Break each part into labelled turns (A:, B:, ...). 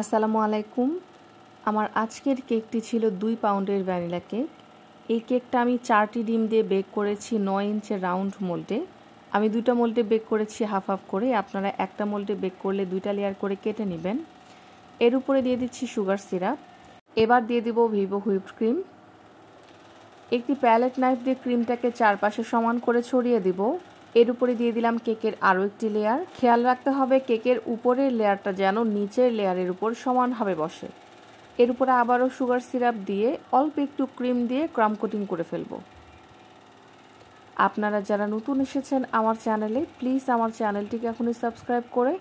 A: আসসালামু আলাইকুম আমার আজকের কেকটি ছিল দুই পাউন্ডের ভ্যানিলা কেক এই কেকটা আমি চারটি ডিম দিয়ে বেক করেছি নয় ইঞ্চের রাউন্ড মোল্ডে আমি দুটা মোল্ডে বেক করেছি হাফ হাফ করে আপনারা একটা মোল্ডে বেক করলে দুইটা লেয়ার করে কেটে নেবেন এর উপরে দিয়ে দিচ্ছি সুগার সিরাপ এবার দিয়ে দিব ভিভো হুইপ ক্রিম একটি প্যালেট নাইফ দিয়ে ক্রিমটাকে চারপাশে সমান করে ছড়িয়ে দেবো এর উপরে দিয়ে দিলাম কেকের আরও একটি লেয়ার খেয়াল রাখতে হবে কেকের উপরের লেয়ারটা যেন নিচের লেয়ারের উপর সমানভাবে বসে এর উপরে আবারও সুগার সিরাপ দিয়ে অল্প একটু ক্রিম দিয়ে ক্রাম কোটিং করে ফেলব আপনারা যারা নতুন এসেছেন আমার চ্যানেলে প্লিজ আমার চ্যানেলটিকে এখনই সাবস্ক্রাইব করে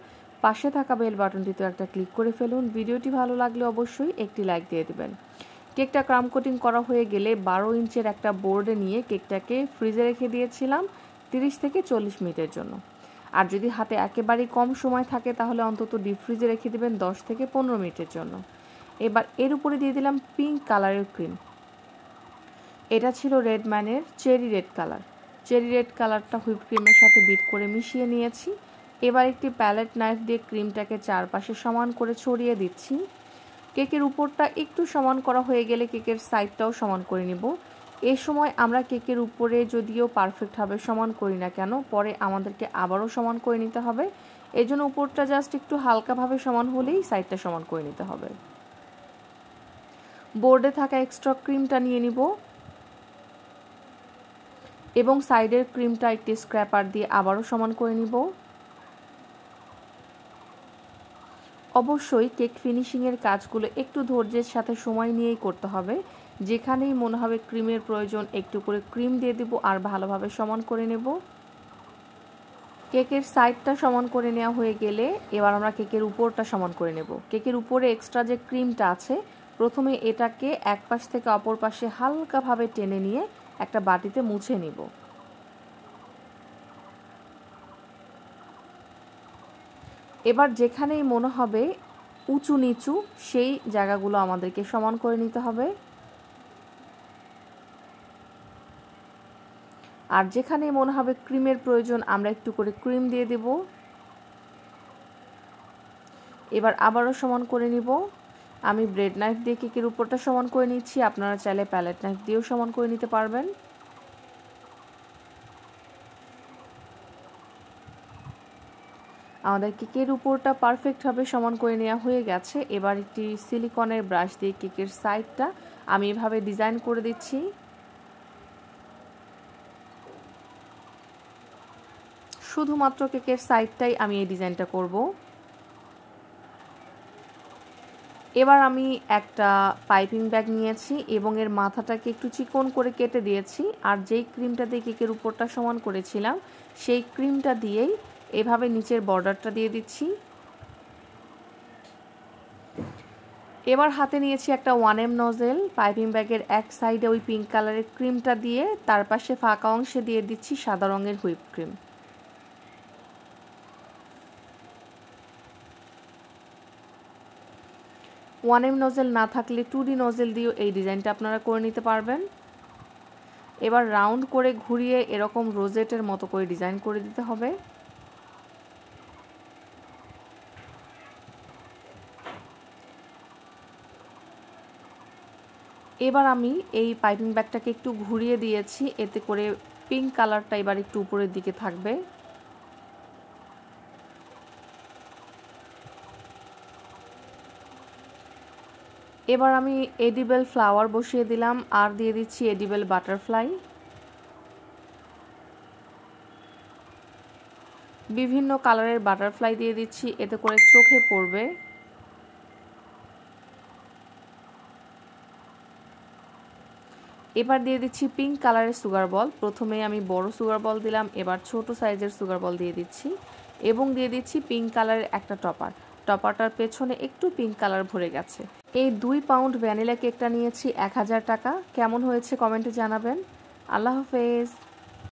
A: পাশে থাকা বেল বাটনটিতে একটা ক্লিক করে ফেলুন ভিডিওটি ভালো লাগলে অবশ্যই একটি লাইক দিয়ে দেবেন কেকটা ক্রাম কোটিং করা হয়ে গেলে বারো ইঞ্চের একটা বোর্ডে নিয়ে কেকটাকে ফ্রিজে রেখে দিয়েছিলাম তিরিশ থেকে চল্লিশ মিনিটের জন্য আর যদি হাতে একেবারেই কম সময় থাকে তাহলে অন্তত ডিপ ফ্রিজে রেখে দেবেন দশ থেকে পনেরো মিনিটের জন্য এবার এর উপরে দিয়ে দিলাম পিঙ্ক কালারের ক্রিম এটা ছিল রেড ম্যানের cherry red colour cherry red কালারটা হুইপ ক্রিমের সাথে বিট করে মিশিয়ে নিয়েছি এবার একটি প্যালেট নাইফ দিয়ে ক্রিমটাকে চারপাশে সমান করে ছড়িয়ে দিচ্ছি কেকের উপরটা একটু সমান করা হয়ে গেলে কেকের সাইডটাও সমান করে নিব এ সময় আমরা কেকের উপরে যদিও পারফেক্টভাবে সমান করি না কেন পরে আমাদেরকে আবারও সমান করে নিতে হবে এই জন্য উপরটা জাস্ট একটু হালকাভাবে সমান হলেই সাইডটা সমান করে নিতে হবে বোর্ডে থাকা এক্সট্রা ক্রিমটা নিয়ে নিব এবং সাইডের ক্রিমটা একটি স্ক্র্যাপার দিয়ে আবারও সমান করে নিব অবশ্যই কেক ফিনিশিংয়ের কাজগুলো একটু ধৈর্যের সাথে সময় নিয়েই করতে হবে যেখানেই মনে হবে ক্রিমের প্রয়োজন একটু করে ক্রিম দিয়ে দেবো আর ভালোভাবে সমান করে নেব কেকের সাইডটা সমান করে নেওয়া হয়ে গেলে এবার আমরা কেকের উপরটা সমান করে নেব কেকের উপরে এক্সট্রা যে ক্রিমটা আছে প্রথমে এটাকে এক পাশ থেকে অপর পাশে হালকাভাবে টেনে নিয়ে একটা বাটিতে মুছে নিব এবার যেখানেই মনে হবে উঁচু নিচু সেই জায়গাগুলো আমাদেরকে সমান করে নিতে হবে আর যেখানে মনে হবে ক্রিমের প্রয়োজন আমরা একটু করে ক্রিম দিয়ে দেব এবার আবারও সমান করে নিব আমি ব্রেড নাইফ দিয়ে কেকের উপরটা সমান করে নিচ্ছি আপনারা চাইলে প্যালেট নাইফ দিয়েও সমান করে নিতে পারবেন আমাদের কেকের উপরটা পারফেক্টভাবে সমান করে নেওয়া হয়ে গেছে এবার একটি সিলিকনের ব্রাশ দিয়ে কেকের সাইডটা আমি এভাবে ডিজাইন করে দিচ্ছি শুধুমাত্র কেকের সাইডটাই আমি এই ডিজাইনটা করব এবার আমি একটা পাইপিং ব্যাগ নিয়েছি এবং এর মাথাটাকে একটু চিকন করে কেটে দিয়েছি আর যেই ক্রিমটা দিয়ে কেকের উপরটা সমান করেছিলাম সেই ক্রিমটা দিয়েই এভাবে নিচের বর্ডারটা দিয়ে দিচ্ছি এবার হাতে নিয়েছি একটা ওয়ান এম নজেল পাইপিং ব্যাগের এক সাইডে ওই পিঙ্ক কালারের ক্রিমটা দিয়ে তার পাশে ফাঁকা অংশে দিয়ে দিচ্ছি সাদা রঙের whip cream one M nozzle না থাকলে টু ডি নজেল দিয়েও এই ডিজাইনটা আপনারা করে নিতে পারবেন এবার রাউন্ড করে ঘুরিয়ে এরকম রোজেটের মতো করে ডিজাইন করে দিতে হবে এবার আমি এই পাইপিং ব্যাগটাকে একটু ঘুরিয়ে দিয়েছি এতে করে পিঙ্ক কালারটা এবার একটু উপরের দিকে থাকবে এবার আমি এডিবেল ফ্লাওয়ার বসিয়ে দিলাম আর দিয়ে দিচ্ছি এডিবেল বাটারফ্লাই বিভিন্ন কালারের বাটারফ্লাই দিয়ে দিচ্ছি এতে করে চোখে পড়বে এবার দিয়ে দিচ্ছি পিঙ্ক কালারের সুগার বল প্রথমে আমি বড় সুগার বল দিলাম এবার ছোট সাইজের সুগার বল দিয়ে দিচ্ছি এবং দিয়ে দিচ্ছি পিঙ্ক কালারের একটা টপার টপারটার পেছনে একটু পিঙ্ক কালার ভরে গেছে এই দুই পাউন্ড ভ্যানিলা কেকটা নিয়েছি এক হাজার টাকা কেমন হয়েছে কমেন্টে জানাবেন আল্লাহ হাফেজ